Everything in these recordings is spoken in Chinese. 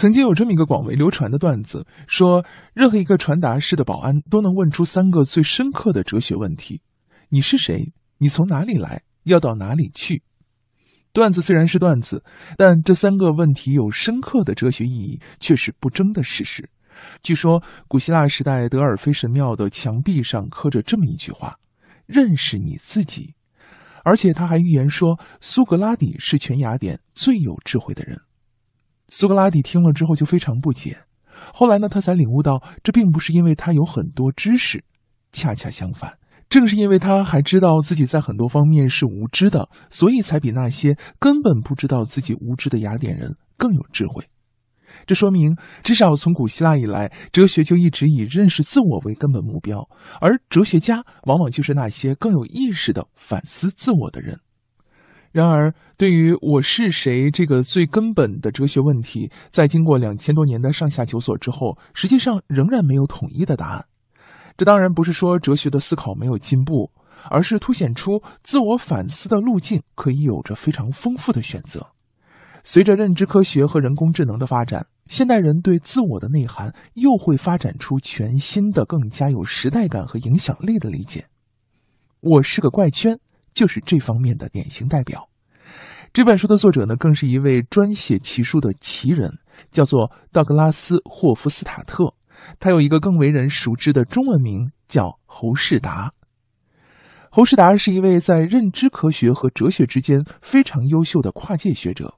曾经有这么一个广为流传的段子，说任何一个传达室的保安都能问出三个最深刻的哲学问题：你是谁？你从哪里来？要到哪里去？段子虽然是段子，但这三个问题有深刻的哲学意义，却是不争的事实。据说古希腊时代德尔菲神庙的墙壁上刻着这么一句话：“认识你自己。”而且他还预言说，苏格拉底是全雅典最有智慧的人。苏格拉底听了之后就非常不解，后来呢，他才领悟到，这并不是因为他有很多知识，恰恰相反，正是因为他还知道自己在很多方面是无知的，所以才比那些根本不知道自己无知的雅典人更有智慧。这说明，至少从古希腊以来，哲学就一直以认识自我为根本目标，而哲学家往往就是那些更有意识的反思自我的人。然而，对于“我是谁”这个最根本的哲学问题，在经过两千多年的上下求索之后，实际上仍然没有统一的答案。这当然不是说哲学的思考没有进步，而是凸显出自我反思的路径可以有着非常丰富的选择。随着认知科学和人工智能的发展，现代人对自我的内涵又会发展出全新的、更加有时代感和影响力的理解。我是个怪圈。就是这方面的典型代表。这本书的作者呢，更是一位专写奇书的奇人，叫做道格拉斯·霍夫斯塔特。他有一个更为人熟知的中文名，叫侯世达。侯世达是一位在认知科学和哲学之间非常优秀的跨界学者，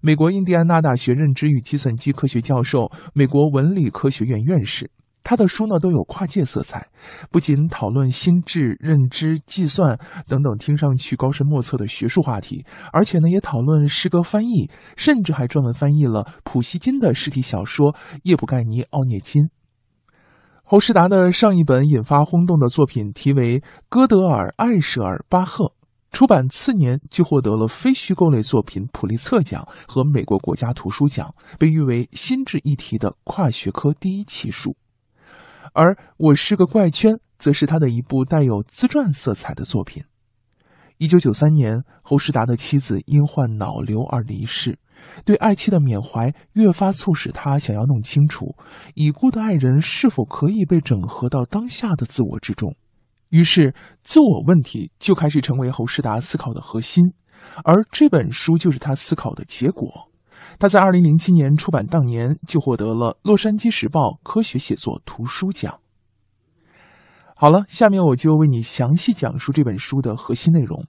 美国印第安纳大学认知与计算机科学教授，美国文理科学院院士。他的书呢都有跨界色彩，不仅讨论心智、认知、计算等等听上去高深莫测的学术话题，而且呢也讨论诗歌翻译，甚至还专门翻译了普希金的诗体小说《叶普盖尼·奥涅金》。侯世达的上一本引发轰动的作品题为《哥德尔、艾舍尔、巴赫》，出版次年就获得了非虚构类作品普利策奖和美国国家图书奖，被誉为心智议题的跨学科第一奇书。而我是个怪圈，则是他的一部带有自传色彩的作品。一九九三年，侯世达的妻子因患脑瘤而离世，对爱妻的缅怀越发促使他想要弄清楚已故的爱人是否可以被整合到当下的自我之中。于是，自我问题就开始成为侯世达思考的核心，而这本书就是他思考的结果。他在二零零七年出版当年就获得了《洛杉矶时报》科学写作图书奖。好了，下面我就为你详细讲述这本书的核心内容。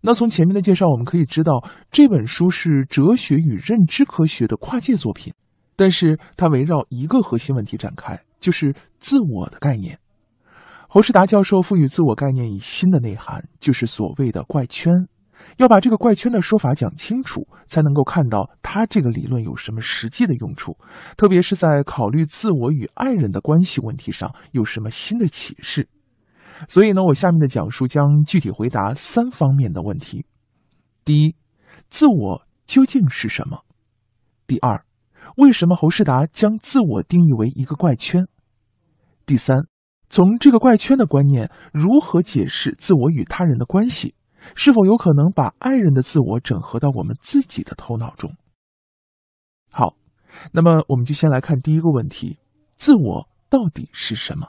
那从前面的介绍我们可以知道，这本书是哲学与认知科学的跨界作品，但是它围绕一个核心问题展开，就是自我的概念。侯世达教授赋予自我概念以新的内涵，就是所谓的怪圈。要把这个怪圈的说法讲清楚，才能够看到他这个理论有什么实际的用处，特别是在考虑自我与爱人的关系问题上有什么新的启示。所以呢，我下面的讲述将具体回答三方面的问题：第一，自我究竟是什么；第二，为什么侯世达将自我定义为一个怪圈；第三，从这个怪圈的观念如何解释自我与他人的关系。是否有可能把爱人的自我整合到我们自己的头脑中？好，那么我们就先来看第一个问题：自我到底是什么？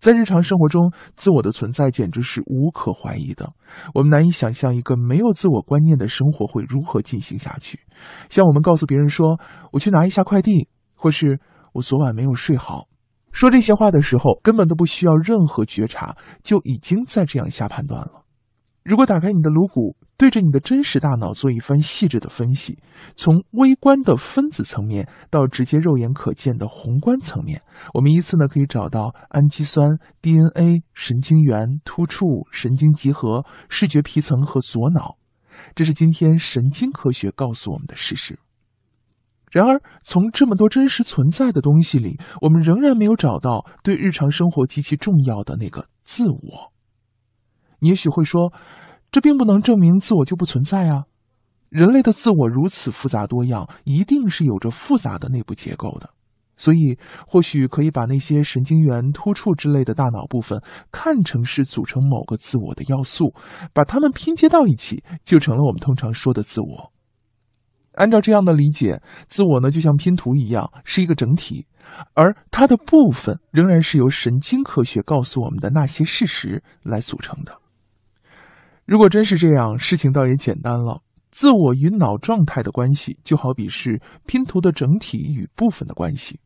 在日常生活中，自我的存在简直是无可怀疑的。我们难以想象一个没有自我观念的生活会如何进行下去。像我们告诉别人说：“我去拿一下快递”，或是“我昨晚没有睡好”，说这些话的时候，根本都不需要任何觉察，就已经在这样下判断了。如果打开你的颅骨，对着你的真实大脑做一番细致的分析，从微观的分子层面到直接肉眼可见的宏观层面，我们依次呢可以找到氨基酸、DNA、神经元突触、神经集合、视觉皮层和左脑。这是今天神经科学告诉我们的事实。然而，从这么多真实存在的东西里，我们仍然没有找到对日常生活极其重要的那个自我。你也许会说，这并不能证明自我就不存在啊。人类的自我如此复杂多样，一定是有着复杂的内部结构的。所以，或许可以把那些神经元、突触之类的大脑部分看成是组成某个自我的要素，把它们拼接到一起，就成了我们通常说的自我。按照这样的理解，自我呢就像拼图一样，是一个整体，而它的部分仍然是由神经科学告诉我们的那些事实来组成的。如果真是这样，事情倒也简单了。自我与脑状态的关系，就好比是拼图的整体与部分的关系。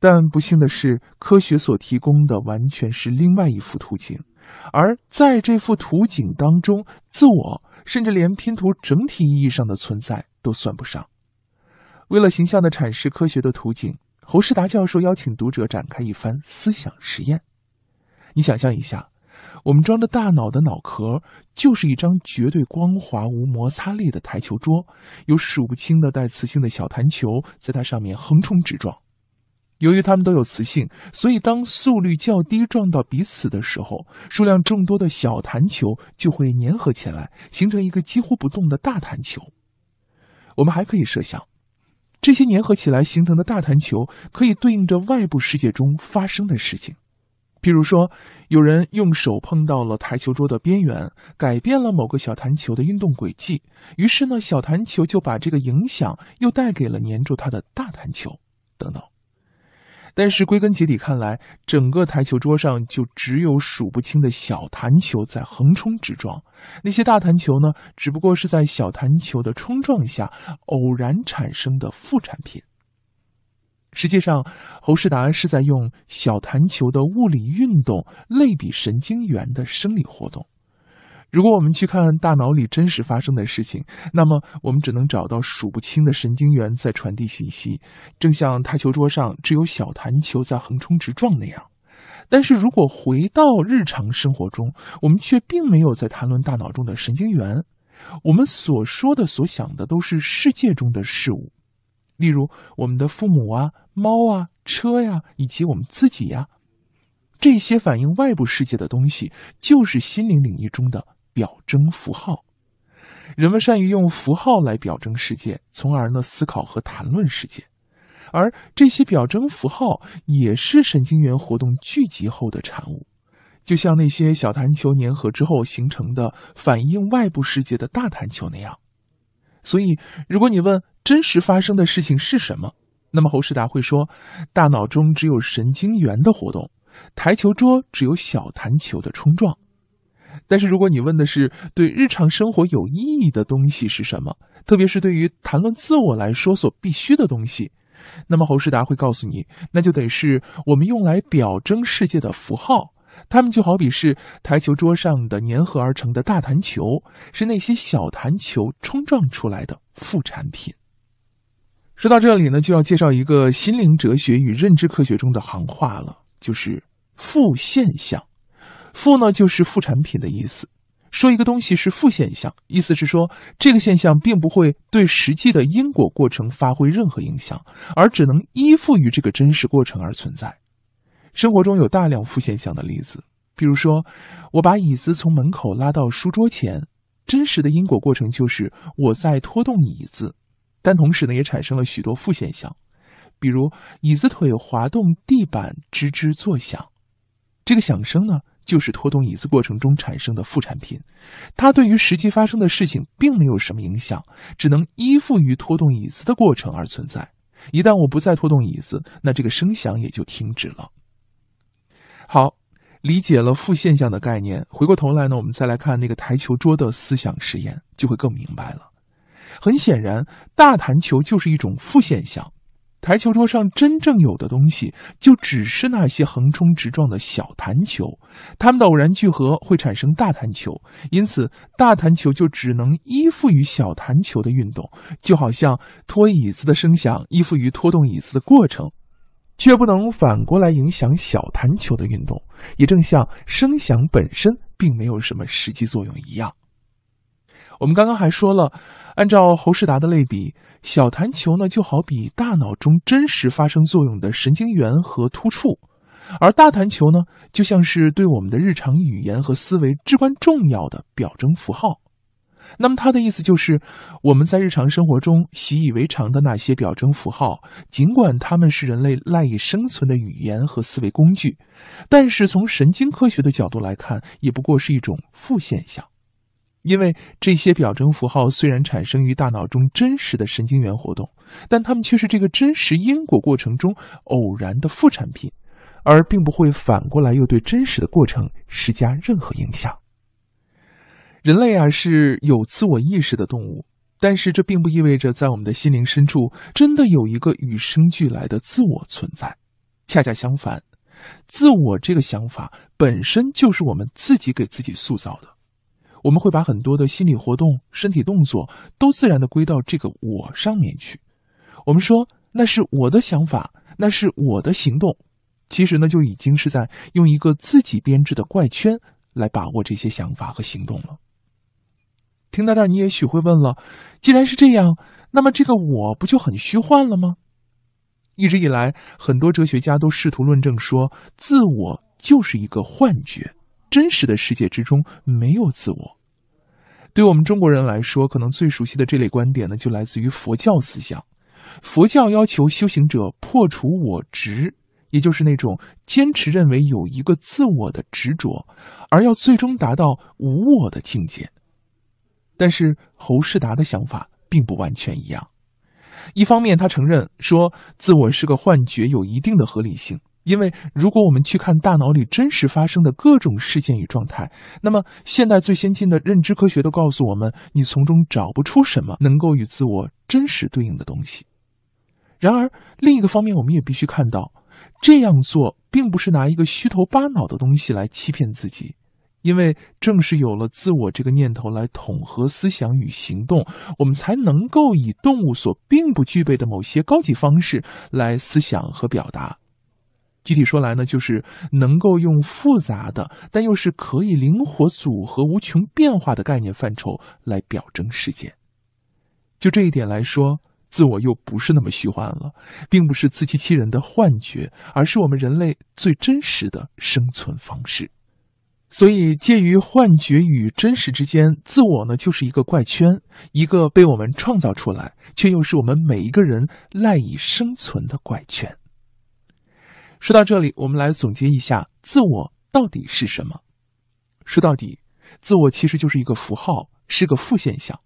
但不幸的是，科学所提供的完全是另外一幅图景，而在这幅图景当中，自我甚至连拼图整体意义上的存在都算不上。为了形象地阐释科学的图景，侯世达教授邀请读者展开一番思想实验。你想象一下。我们装着大脑的脑壳，就是一张绝对光滑、无摩擦力的台球桌，有数不清的带磁性的小弹球在它上面横冲直撞。由于它们都有磁性，所以当速率较低撞到彼此的时候，数量众多的小弹球就会粘合起来，形成一个几乎不动的大弹球。我们还可以设想，这些粘合起来形成的大弹球，可以对应着外部世界中发生的事情。比如说，有人用手碰到了台球桌的边缘，改变了某个小弹球的运动轨迹，于是呢，小弹球就把这个影响又带给了粘住它的大弹球，等等。但是归根结底看来，整个台球桌上就只有数不清的小弹球在横冲直撞，那些大弹球呢，只不过是在小弹球的冲撞下偶然产生的副产品。实际上，侯世达是在用小弹球的物理运动类比神经元的生理活动。如果我们去看大脑里真实发生的事情，那么我们只能找到数不清的神经元在传递信息，正像台球桌上只有小弹球在横冲直撞那样。但是如果回到日常生活中，我们却并没有在谈论大脑中的神经元，我们所说的、所想的都是世界中的事物。例如，我们的父母啊、猫啊、车呀，以及我们自己呀，这些反映外部世界的东西，就是心灵领域中的表征符号。人们善于用符号来表征世界，从而呢思考和谈论世界。而这些表征符号也是神经元活动聚集后的产物，就像那些小弹球粘合之后形成的反映外部世界的大弹球那样。所以，如果你问，真实发生的事情是什么？那么侯世达会说，大脑中只有神经元的活动，台球桌只有小弹球的冲撞。但是如果你问的是对日常生活有意义的东西是什么，特别是对于谈论自我来说所必须的东西，那么侯世达会告诉你，那就得是我们用来表征世界的符号，它们就好比是台球桌上的粘合而成的大弹球，是那些小弹球冲撞出来的副产品。说到这里呢，就要介绍一个心灵哲学与认知科学中的行话了，就是负现象。负呢就是副产品的意思。说一个东西是负现象，意思是说这个现象并不会对实际的因果过程发挥任何影响，而只能依附于这个真实过程而存在。生活中有大量负现象的例子，比如说我把椅子从门口拉到书桌前，真实的因果过程就是我在拖动椅子。但同时呢，也产生了许多副现象，比如椅子腿滑动地板吱吱作响。这个响声呢，就是拖动椅子过程中产生的副产品。它对于实际发生的事情并没有什么影响，只能依附于拖动椅子的过程而存在。一旦我不再拖动椅子，那这个声响也就停止了。好，理解了副现象的概念，回过头来呢，我们再来看那个台球桌的思想实验，就会更明白了。很显然，大弹球就是一种负现象。台球桌上真正有的东西，就只是那些横冲直撞的小弹球。它们的偶然聚合会产生大弹球，因此大弹球就只能依附于小弹球的运动，就好像拖椅子的声响依附于拖动椅子的过程，却不能反过来影响小弹球的运动。也正像声响本身并没有什么实际作用一样。我们刚刚还说了，按照侯世达的类比，小弹球呢就好比大脑中真实发生作用的神经元和突触，而大弹球呢就像是对我们的日常语言和思维至关重要的表征符号。那么他的意思就是，我们在日常生活中习以为常的那些表征符号，尽管他们是人类赖以生存的语言和思维工具，但是从神经科学的角度来看，也不过是一种副现象。因为这些表征符号虽然产生于大脑中真实的神经元活动，但它们却是这个真实因果过程中偶然的副产品，而并不会反过来又对真实的过程施加任何影响。人类啊是有自我意识的动物，但是这并不意味着在我们的心灵深处真的有一个与生俱来的自我存在。恰恰相反，自我这个想法本身就是我们自己给自己塑造的。我们会把很多的心理活动、身体动作都自然的归到这个“我”上面去。我们说那是我的想法，那是我的行动，其实呢就已经是在用一个自己编织的怪圈来把握这些想法和行动了。听到这儿，你也许会问了：既然是这样，那么这个我不就很虚幻了吗？一直以来，很多哲学家都试图论证说，自我就是一个幻觉。真实的世界之中没有自我。对我们中国人来说，可能最熟悉的这类观点呢，就来自于佛教思想。佛教要求修行者破除我执，也就是那种坚持认为有一个自我的执着，而要最终达到无我的境界。但是侯世达的想法并不完全一样。一方面，他承认说自我是个幻觉，有一定的合理性。因为，如果我们去看大脑里真实发生的各种事件与状态，那么现代最先进的认知科学都告诉我们，你从中找不出什么能够与自我真实对应的东西。然而，另一个方面，我们也必须看到，这样做并不是拿一个虚头巴脑的东西来欺骗自己，因为正是有了自我这个念头来统合思想与行动，我们才能够以动物所并不具备的某些高级方式来思想和表达。具体说来呢，就是能够用复杂的但又是可以灵活组合、无穷变化的概念范畴来表征世界。就这一点来说，自我又不是那么虚幻了，并不是自欺欺人的幻觉，而是我们人类最真实的生存方式。所以，介于幻觉与真实之间，自我呢，就是一个怪圈，一个被我们创造出来却又是我们每一个人赖以生存的怪圈。说到这里，我们来总结一下，自我到底是什么？说到底，自我其实就是一个符号，是个负现象。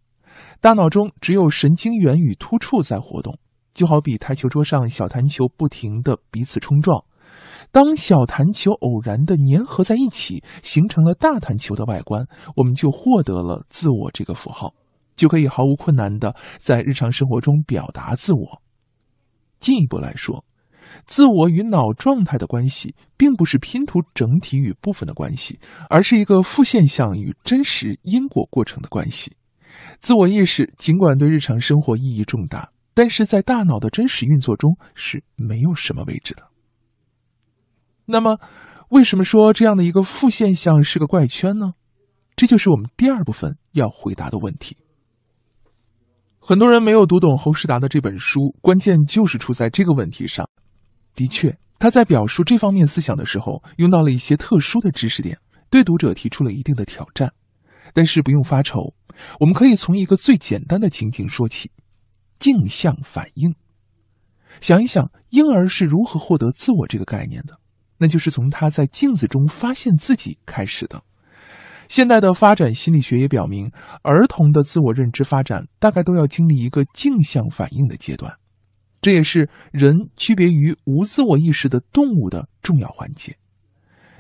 大脑中只有神经元与突触在活动，就好比台球桌上小弹球不停地彼此冲撞。当小弹球偶然地粘合在一起，形成了大弹球的外观，我们就获得了自我这个符号，就可以毫无困难地在日常生活中表达自我。进一步来说。自我与脑状态的关系，并不是拼图整体与部分的关系，而是一个副现象与真实因果过程的关系。自我意识尽管对日常生活意义重大，但是在大脑的真实运作中是没有什么位置的。那么，为什么说这样的一个副现象是个怪圈呢？这就是我们第二部分要回答的问题。很多人没有读懂侯世达的这本书，关键就是出在这个问题上。的确，他在表述这方面思想的时候，用到了一些特殊的知识点，对读者提出了一定的挑战。但是不用发愁，我们可以从一个最简单的情景说起：镜像反应。想一想，婴儿是如何获得自我这个概念的？那就是从他在镜子中发现自己开始的。现代的发展心理学也表明，儿童的自我认知发展大概都要经历一个镜像反应的阶段。这也是人区别于无自我意识的动物的重要环节。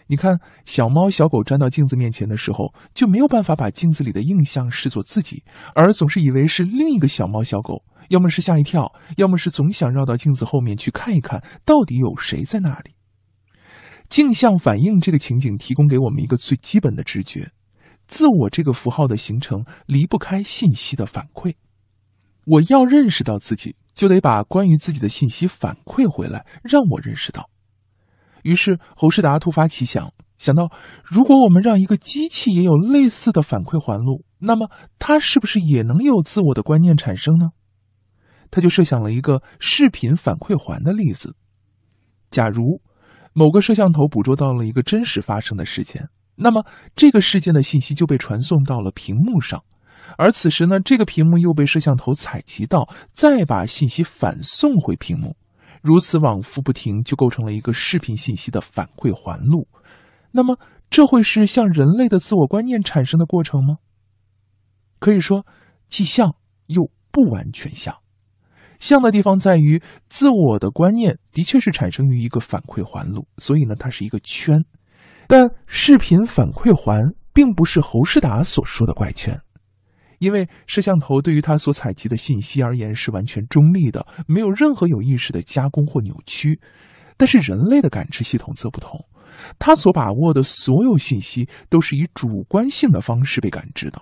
你看，小猫、小狗站到镜子面前的时候，就没有办法把镜子里的印象视作自己，而总是以为是另一个小猫、小狗，要么是吓一跳，要么是总想绕到镜子后面去看一看到底有谁在那里。镜像反应这个情景提供给我们一个最基本的直觉：自我这个符号的形成离不开信息的反馈。我要认识到自己。就得把关于自己的信息反馈回来，让我认识到。于是，侯世达突发奇想，想到如果我们让一个机器也有类似的反馈环路，那么它是不是也能有自我的观念产生呢？他就设想了一个视频反馈环的例子：假如某个摄像头捕捉到了一个真实发生的事件，那么这个事件的信息就被传送到了屏幕上。而此时呢，这个屏幕又被摄像头采集到，再把信息反送回屏幕，如此往复不停，就构成了一个视频信息的反馈环路。那么，这会是像人类的自我观念产生的过程吗？可以说，既像又不完全像。像的地方在于，自我的观念的确是产生于一个反馈环路，所以呢，它是一个圈。但视频反馈环并不是侯世达所说的怪圈。因为摄像头对于它所采集的信息而言是完全中立的，没有任何有意识的加工或扭曲。但是人类的感知系统则不同，它所把握的所有信息都是以主观性的方式被感知的。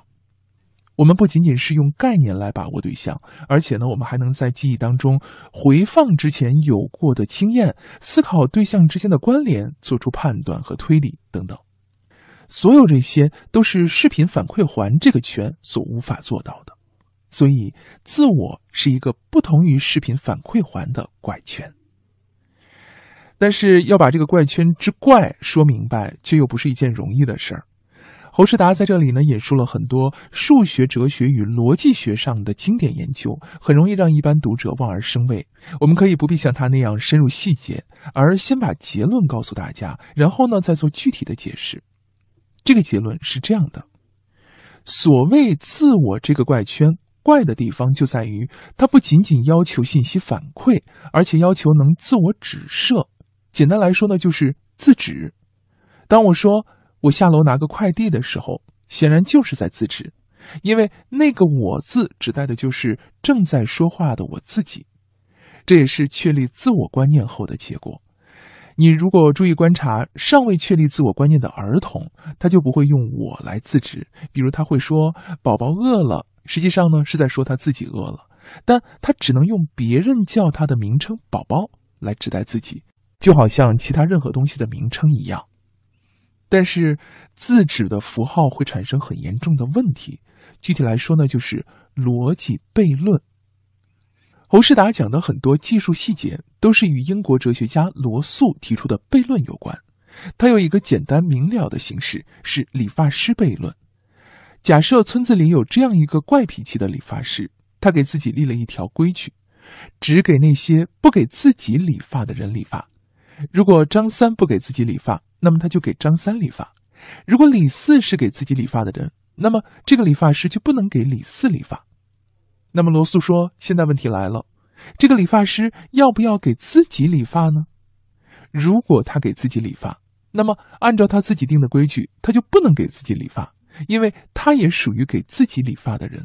我们不仅仅是用概念来把握对象，而且呢，我们还能在记忆当中回放之前有过的经验，思考对象之间的关联，做出判断和推理等等。所有这些都是视频反馈环这个圈所无法做到的，所以自我是一个不同于视频反馈环的怪圈。但是要把这个怪圈之怪说明白，却又不是一件容易的事儿。侯世达在这里呢，引述了很多数学、哲学与逻辑学上的经典研究，很容易让一般读者望而生畏。我们可以不必像他那样深入细节，而先把结论告诉大家，然后呢再做具体的解释。这个结论是这样的：所谓自我这个怪圈怪的地方，就在于它不仅仅要求信息反馈，而且要求能自我指涉。简单来说呢，就是自指。当我说“我下楼拿个快递”的时候，显然就是在自指，因为那个“我”字指代的就是正在说话的我自己。这也是确立自我观念后的结果。你如果注意观察尚未确立自我观念的儿童，他就不会用“我”来自指。比如，他会说“宝宝饿了”，实际上呢是在说他自己饿了，但他只能用别人叫他的名称“宝宝”来指代自己，就好像其他任何东西的名称一样。但是，自指的符号会产生很严重的问题。具体来说呢，就是逻辑悖论。侯世达讲的很多技术细节都是与英国哲学家罗素提出的悖论有关。他有一个简单明了的形式，是理发师悖论。假设村子里有这样一个怪脾气的理发师，他给自己立了一条规矩，只给那些不给自己理发的人理发。如果张三不给自己理发，那么他就给张三理发；如果李四是给自己理发的人，那么这个理发师就不能给李四理发。那么，罗素说：“现在问题来了，这个理发师要不要给自己理发呢？如果他给自己理发，那么按照他自己定的规矩，他就不能给自己理发，因为他也属于给自己理发的人；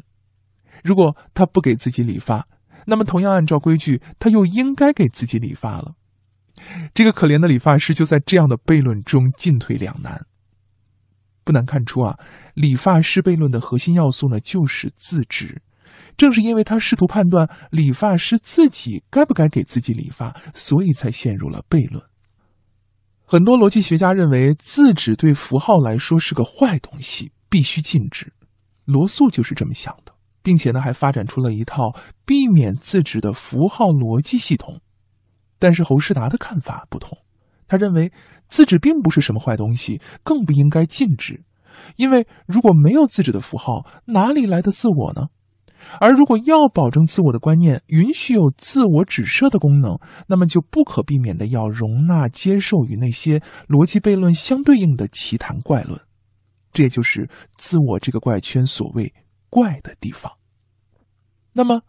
如果他不给自己理发，那么同样按照规矩，他又应该给自己理发了。这个可怜的理发师就在这样的悖论中进退两难。不难看出啊，理发师悖论的核心要素呢，就是自知。正是因为他试图判断理发师自己该不该给自己理发，所以才陷入了悖论。很多逻辑学家认为自指对符号来说是个坏东西，必须禁止。罗素就是这么想的，并且呢还发展出了一套避免自指的符号逻辑系统。但是侯世达的看法不同，他认为自指并不是什么坏东西，更不应该禁止，因为如果没有自指的符号，哪里来的自我呢？而如果要保证自我的观念允许有自我指涉的功能，那么就不可避免的要容纳接受与那些逻辑悖论相对应的奇谈怪论，这也就是自我这个怪圈所谓怪的地方。那么，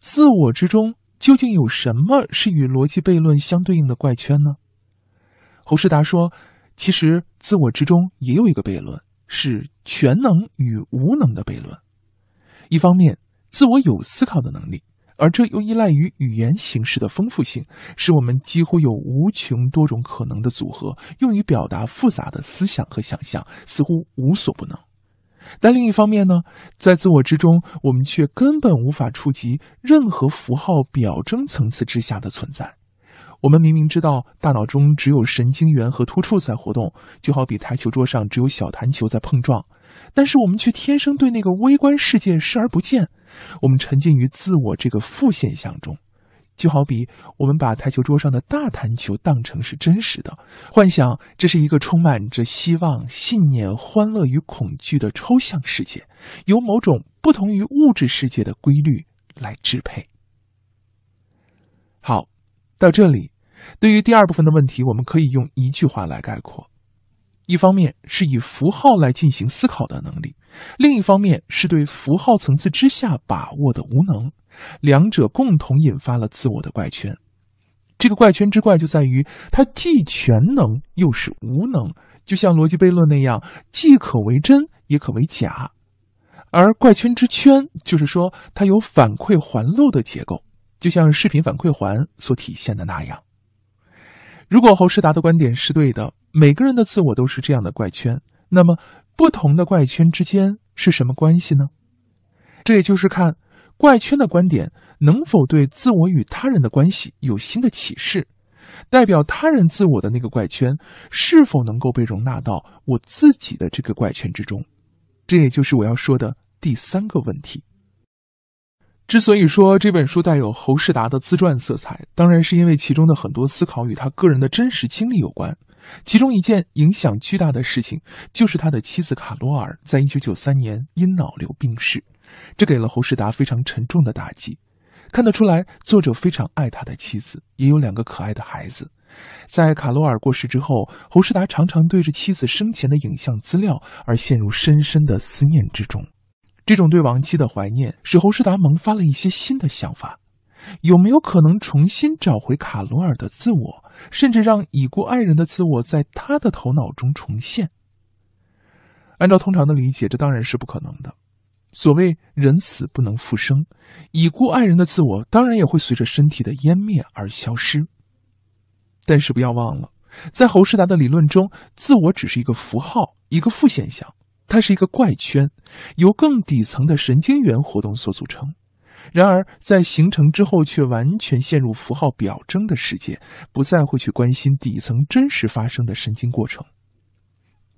自我之中究竟有什么是与逻辑悖论相对应的怪圈呢？侯世达说，其实自我之中也有一个悖论，是全能与无能的悖论，一方面。自我有思考的能力，而这又依赖于语言形式的丰富性，使我们几乎有无穷多种可能的组合，用于表达复杂的思想和想象，似乎无所不能。但另一方面呢，在自我之中，我们却根本无法触及任何符号表征层次之下的存在。我们明明知道，大脑中只有神经元和突触在活动，就好比台球桌上只有小弹球在碰撞。但是我们却天生对那个微观世界视而不见，我们沉浸于自我这个负现象中，就好比我们把台球桌上的大弹球当成是真实的，幻想这是一个充满着希望、信念、欢乐与恐惧的抽象世界，由某种不同于物质世界的规律来支配。好，到这里，对于第二部分的问题，我们可以用一句话来概括。一方面是以符号来进行思考的能力，另一方面是对符号层次之下把握的无能，两者共同引发了自我的怪圈。这个怪圈之怪就在于它既全能又是无能，就像逻辑悖论那样，既可为真也可为假。而怪圈之圈就是说它有反馈环路的结构，就像视频反馈环所体现的那样。如果侯世达的观点是对的，每个人的自我都是这样的怪圈，那么不同的怪圈之间是什么关系呢？这也就是看怪圈的观点能否对自我与他人的关系有新的启示，代表他人自我的那个怪圈是否能够被容纳到我自己的这个怪圈之中？这也就是我要说的第三个问题。之所以说这本书带有侯世达的自传色彩，当然是因为其中的很多思考与他个人的真实经历有关。其中一件影响巨大的事情，就是他的妻子卡罗尔在一九九三年因脑瘤病逝，这给了侯世达非常沉重的打击。看得出来，作者非常爱他的妻子，也有两个可爱的孩子。在卡罗尔过世之后，侯世达常常对着妻子生前的影像资料而陷入深深的思念之中。这种对亡妻的怀念使侯世达萌发了一些新的想法：有没有可能重新找回卡罗尔的自我，甚至让已故爱人的自我在他的头脑中重现？按照通常的理解，这当然是不可能的。所谓人死不能复生，已故爱人的自我当然也会随着身体的湮灭而消失。但是不要忘了，在侯世达的理论中，自我只是一个符号，一个副现象。它是一个怪圈，由更底层的神经元活动所组成。然而，在形成之后，却完全陷入符号表征的世界，不再会去关心底层真实发生的神经过程。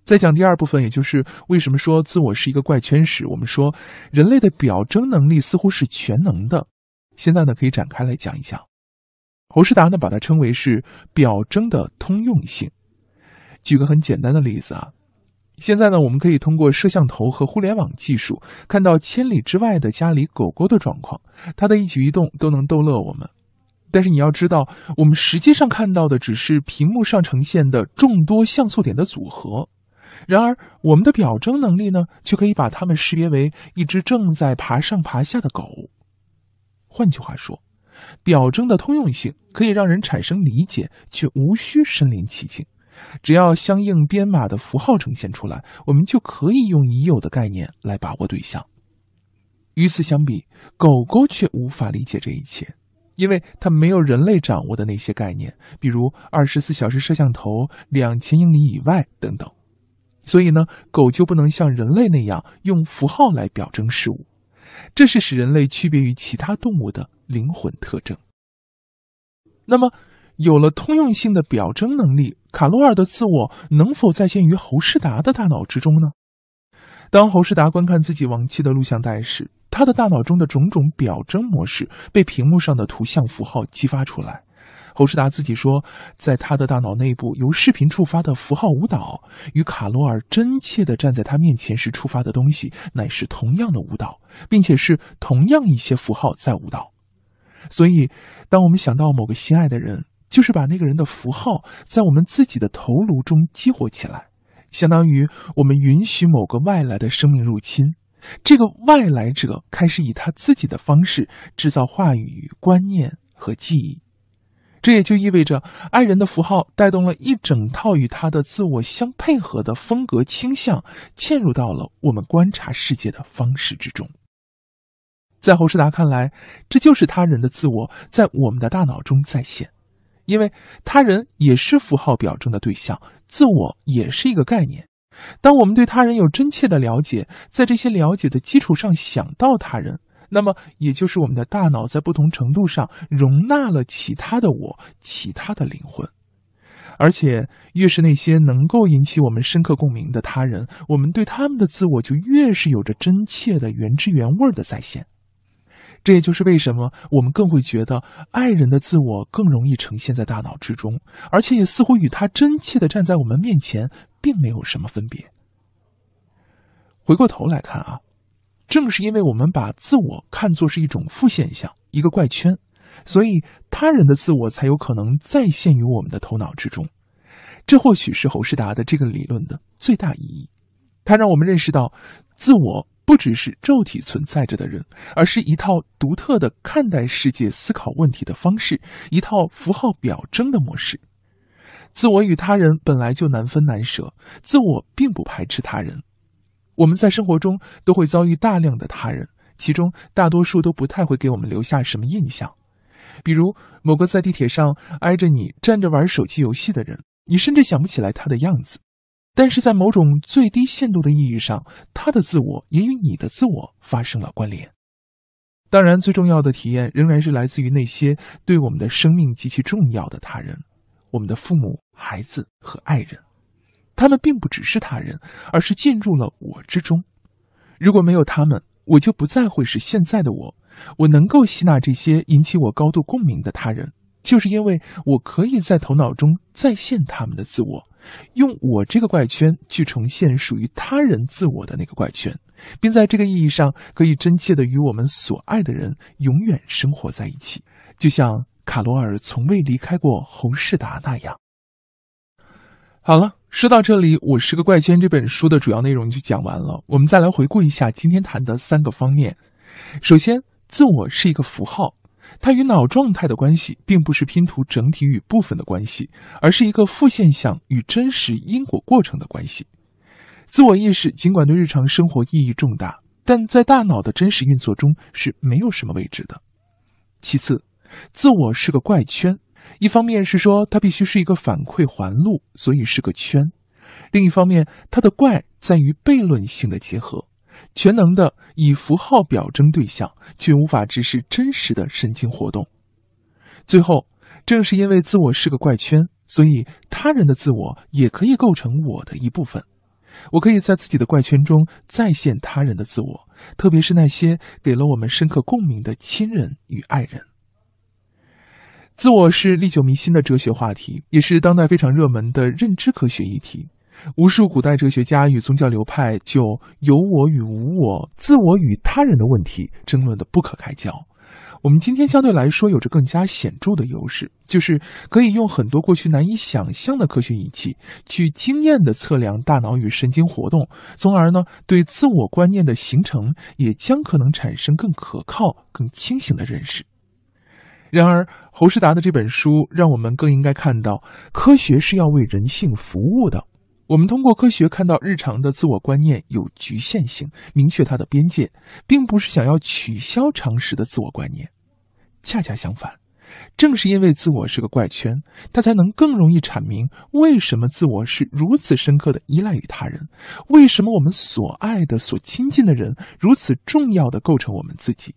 再讲第二部分，也就是为什么说自我是一个怪圈时，我们说人类的表征能力似乎是全能的。现在呢，可以展开来讲一讲。侯世达呢，把它称为是表征的通用性。举个很简单的例子啊。现在呢，我们可以通过摄像头和互联网技术，看到千里之外的家里狗狗的状况，它的一举一动都能逗乐我们。但是你要知道，我们实际上看到的只是屏幕上呈现的众多像素点的组合。然而，我们的表征能力呢，却可以把它们识别为一只正在爬上爬下的狗。换句话说，表征的通用性可以让人产生理解，却无需身临其境。只要相应编码的符号呈现出来，我们就可以用已有的概念来把握对象。与此相比，狗狗却无法理解这一切，因为它没有人类掌握的那些概念，比如“二十四小时摄像头”“两千英里以外”等等。所以呢，狗就不能像人类那样用符号来表征事物，这是使人类区别于其他动物的灵魂特征。那么，有了通用性的表征能力。卡罗尔的自我能否再现于侯世达的大脑之中呢？当侯世达观看自己亡妻的录像带时，他的大脑中的种种表征模式被屏幕上的图像符号激发出来。侯世达自己说，在他的大脑内部，由视频触发的符号舞蹈与卡罗尔真切地站在他面前时触发的东西，乃是同样的舞蹈，并且是同样一些符号在舞蹈。所以，当我们想到某个心爱的人，就是把那个人的符号在我们自己的头颅中激活起来，相当于我们允许某个外来的生命入侵。这个外来者开始以他自己的方式制造话语、观念和记忆。这也就意味着，爱人的符号带动了一整套与他的自我相配合的风格倾向，嵌入到了我们观察世界的方式之中。在侯世达看来，这就是他人的自我在我们的大脑中再现。因为他人也是符号表征的对象，自我也是一个概念。当我们对他人有真切的了解，在这些了解的基础上想到他人，那么也就是我们的大脑在不同程度上容纳了其他的我、其他的灵魂。而且，越是那些能够引起我们深刻共鸣的他人，我们对他们的自我就越是有着真切的原汁原味的再现。这也就是为什么我们更会觉得爱人的自我更容易呈现在大脑之中，而且也似乎与他真切的站在我们面前并没有什么分别。回过头来看啊，正是因为我们把自我看作是一种负现象、一个怪圈，所以他人的自我才有可能再现于我们的头脑之中。这或许是侯世达的这个理论的最大意义，它让我们认识到自我。不只是肉体存在着的人，而是一套独特的看待世界、思考问题的方式，一套符号表征的模式。自我与他人本来就难分难舍，自我并不排斥他人。我们在生活中都会遭遇大量的他人，其中大多数都不太会给我们留下什么印象。比如某个在地铁上挨着你站着玩手机游戏的人，你甚至想不起来他的样子。但是在某种最低限度的意义上，他的自我也与你的自我发生了关联。当然，最重要的体验仍然是来自于那些对我们的生命极其重要的他人，我们的父母、孩子和爱人。他们并不只是他人，而是进入了我之中。如果没有他们，我就不再会是现在的我。我能够吸纳这些引起我高度共鸣的他人，就是因为我可以在头脑中再现他们的自我。用我这个怪圈去重现属于他人自我的那个怪圈，并在这个意义上可以真切的与我们所爱的人永远生活在一起，就像卡罗尔从未离开过洪世达那样。好了，说到这里，《我是个怪圈》这本书的主要内容就讲完了。我们再来回顾一下今天谈的三个方面：首先，自我是一个符号。它与脑状态的关系，并不是拼图整体与部分的关系，而是一个负现象与真实因果过程的关系。自我意识尽管对日常生活意义重大，但在大脑的真实运作中是没有什么位置的。其次，自我是个怪圈，一方面是说它必须是一个反馈环路，所以是个圈；另一方面，它的怪在于悖论性的结合。全能的以符号表征对象，却无法直视真实的神经活动。最后，正是因为自我是个怪圈，所以他人的自我也可以构成我的一部分。我可以在自己的怪圈中再现他人的自我，特别是那些给了我们深刻共鸣的亲人与爱人。自我是历久弥新的哲学话题，也是当代非常热门的认知科学议题。无数古代哲学家与宗教流派就有我与无我、自我与他人的问题争论的不可开交。我们今天相对来说有着更加显著的优势，就是可以用很多过去难以想象的科学仪器去经验的测量大脑与神经活动，从而呢对自我观念的形成也将可能产生更可靠、更清醒的认识。然而，侯世达的这本书让我们更应该看到，科学是要为人性服务的。我们通过科学看到日常的自我观念有局限性，明确它的边界，并不是想要取消常识的自我观念。恰恰相反，正是因为自我是个怪圈，它才能更容易阐明为什么自我是如此深刻的依赖于他人，为什么我们所爱的、所亲近的人如此重要的构成我们自己。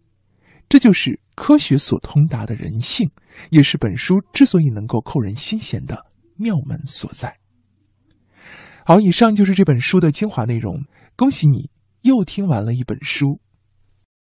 这就是科学所通达的人性，也是本书之所以能够扣人心弦的妙门所在。好，以上就是这本书的精华内容。恭喜你，又听完了一本书。